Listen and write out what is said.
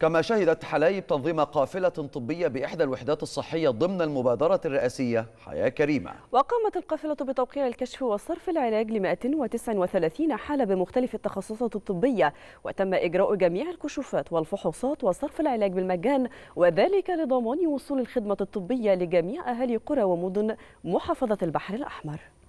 كما شهدت حلايب تنظيم قافلة طبية بإحدى الوحدات الصحية ضمن المبادرة الرئاسية حياة كريمة وقامت القافلة بتوقيع الكشف وصرف العلاج ل 139 حالة بمختلف التخصصات الطبية وتم إجراء جميع الكشوفات والفحوصات وصرف العلاج بالمجان وذلك لضمان وصول الخدمة الطبية لجميع أهالي قرى ومدن محافظة البحر الأحمر